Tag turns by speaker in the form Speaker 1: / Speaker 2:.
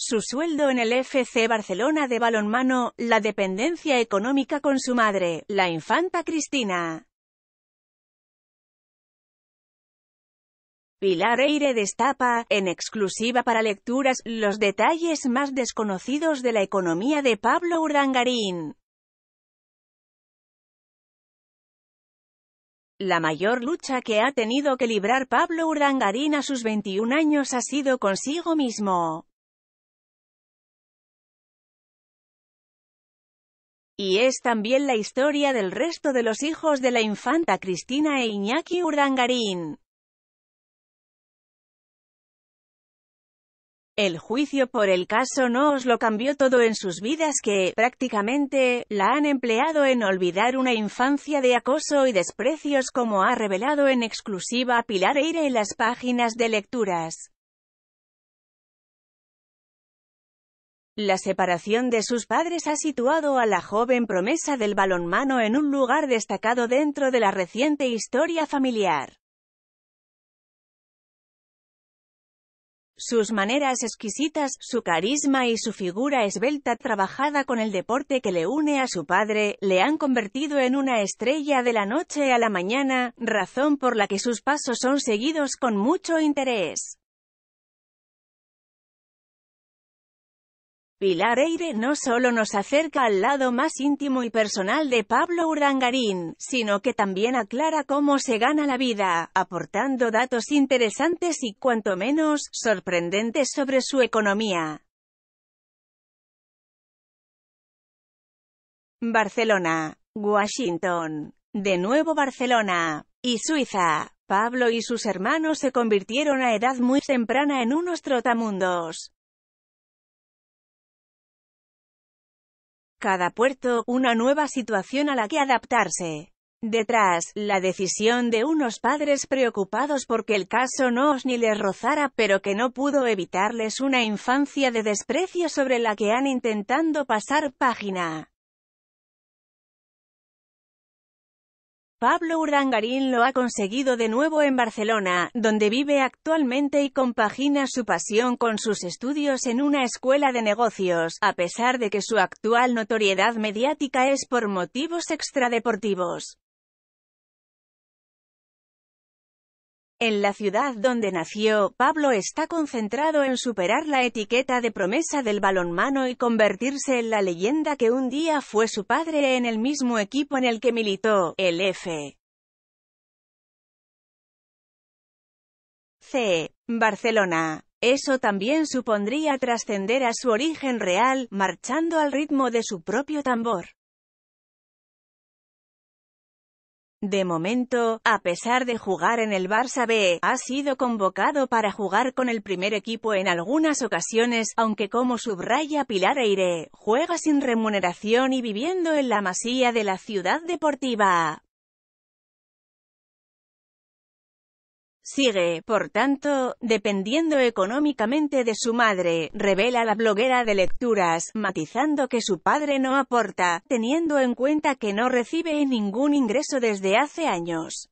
Speaker 1: su sueldo en el FC Barcelona de balonmano, la dependencia económica con su madre, la infanta Cristina. Pilar Eire destapa, en exclusiva para lecturas, los detalles más desconocidos de la economía de Pablo Urdangarín. La mayor lucha que ha tenido que librar Pablo Urdangarín a sus 21 años ha sido consigo mismo. Y es también la historia del resto de los hijos de la infanta Cristina e Iñaki Urdangarín. El juicio por el caso no os lo cambió todo en sus vidas que, prácticamente, la han empleado en olvidar una infancia de acoso y desprecios como ha revelado en exclusiva Pilar Eire en las páginas de lecturas. La separación de sus padres ha situado a la joven promesa del balonmano en un lugar destacado dentro de la reciente historia familiar. Sus maneras exquisitas, su carisma y su figura esbelta trabajada con el deporte que le une a su padre, le han convertido en una estrella de la noche a la mañana, razón por la que sus pasos son seguidos con mucho interés. Pilar Eire no solo nos acerca al lado más íntimo y personal de Pablo Urdangarín, sino que también aclara cómo se gana la vida, aportando datos interesantes y cuanto menos sorprendentes sobre su economía. Barcelona, Washington, de nuevo Barcelona, y Suiza. Pablo y sus hermanos se convirtieron a edad muy temprana en unos trotamundos. Cada puerto, una nueva situación a la que adaptarse. Detrás, la decisión de unos padres preocupados porque el caso no os ni les rozara, pero que no pudo evitarles una infancia de desprecio sobre la que han intentando pasar página. Pablo Urdangarín lo ha conseguido de nuevo en Barcelona, donde vive actualmente y compagina su pasión con sus estudios en una escuela de negocios, a pesar de que su actual notoriedad mediática es por motivos extradeportivos. En la ciudad donde nació, Pablo está concentrado en superar la etiqueta de promesa del balonmano y convertirse en la leyenda que un día fue su padre en el mismo equipo en el que militó, el F. C. Barcelona. Eso también supondría trascender a su origen real, marchando al ritmo de su propio tambor. De momento, a pesar de jugar en el Barça B, ha sido convocado para jugar con el primer equipo en algunas ocasiones, aunque como subraya Pilar Eire, juega sin remuneración y viviendo en la masía de la ciudad deportiva. Sigue, por tanto, dependiendo económicamente de su madre, revela la bloguera de lecturas, matizando que su padre no aporta, teniendo en cuenta que no recibe ningún ingreso desde hace años.